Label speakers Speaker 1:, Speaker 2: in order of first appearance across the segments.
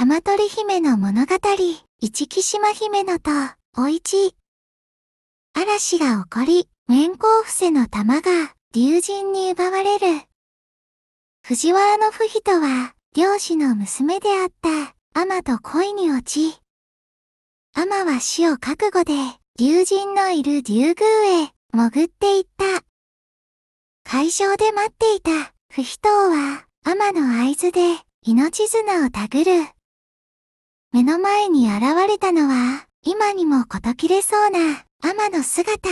Speaker 1: 玉取姫の物語、一木島姫のと、お市。嵐が起こり、面交伏せの玉が、竜神に奪われる。藤原の不人は、漁師の娘であった、天と恋に落ち。天は死を覚悟で、竜神のいる竜宮へ、潜っていった。会場で待っていた、不人は、天の合図で、命綱をたぐる目の前に現れたのは、今にもこと切れそうな、天の姿。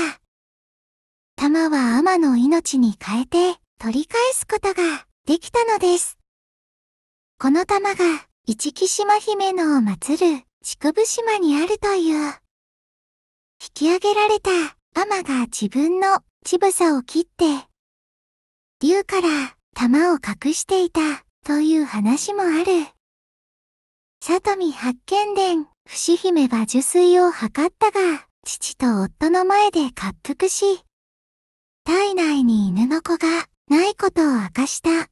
Speaker 1: 玉は天の命に変えて、取り返すことが、できたのです。この玉が、一木島姫のを祀る、竹生島にあるという。引き上げられた、天が自分の、乳房を切って、竜から、玉を隠していた、という話もある。里見発見伝、伏姫は受水を図ったが、父と夫の前で滑腹し、体内に犬の子がないことを明かした。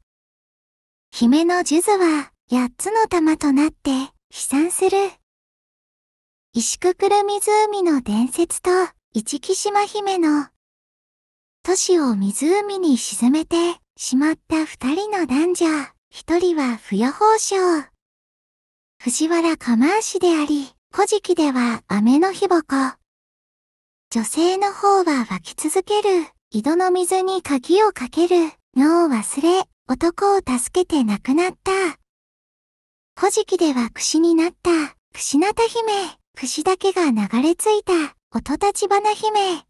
Speaker 1: 姫の数珠は八つの玉となって飛散する。石くくる湖の伝説と一木島姫の都市を湖に沈めてしまった二人の男女、一人は不予報症。藤原釜石であり、古事記では雨の日ぼこ。女性の方は湧き続ける、井戸の水に鍵をかける、脳を忘れ、男を助けて亡くなった。古事記では櫛になった、櫛なた姫、櫛だけが流れ着いた、音立花姫。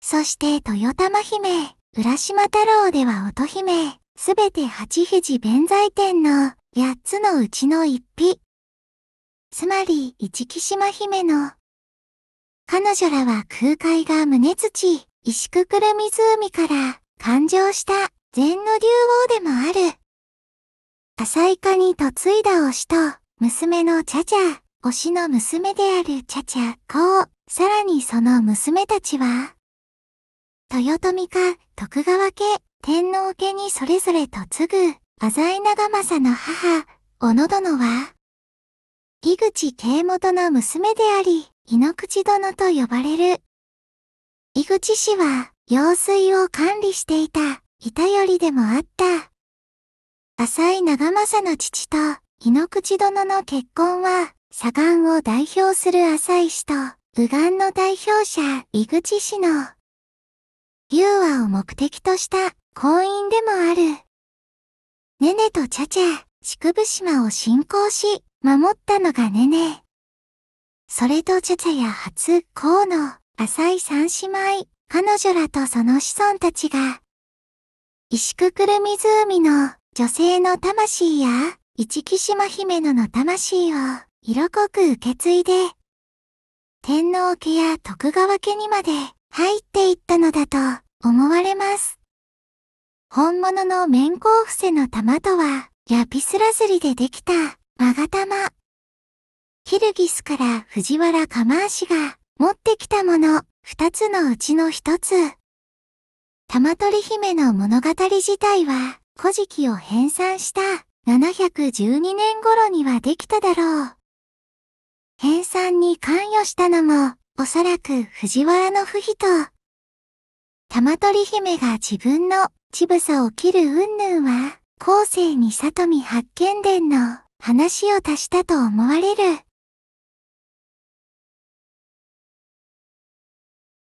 Speaker 1: そして豊玉姫、浦島太郎では音姫、すべて八肘弁財天の8つのうちの1匹。つまり、一木島姫の。彼女らは空海が胸土、石くくる湖から誕生した禅の竜王でもある。浅井家に嫁いだ推しと、娘のチャチャ、推しの娘であるチャチャ、こう、さらにその娘たちは、豊臣か徳川家、天皇家にそれぞれ嫁ぐ。浅井長政の母、小野殿は、井口慶元の娘であり、井の口殿と呼ばれる。井口氏は、用水を管理していた、板よりでもあった。浅井長政の父と、井の口殿の結婚は、左岸を代表する浅井氏と、右岸の代表者、井口氏の、融和を目的とした婚姻でもある。ネネとチャチャ、宿部島を信仰し、守ったのがネネ。それとチャチャや初、河野、浅井三姉妹、彼女らとその子孫たちが、石くくる湖の女性の魂や、一木島姫野の魂を色濃く受け継いで、天皇家や徳川家にまで入っていったのだと思われます。本物の面光伏せの玉とは、ヤピスラズリでできた、マガ玉。キルギスから藤原釜足が持ってきたもの、二つのうちの一つ。玉取姫の物語自体は、古事記を編纂した712年頃にはできただろう。編纂に関与したのも、おそらく藤原の不比と、玉取姫が自分のちぶさを切るうんぬんは、後世に里見八犬伝の話を足したと思われる。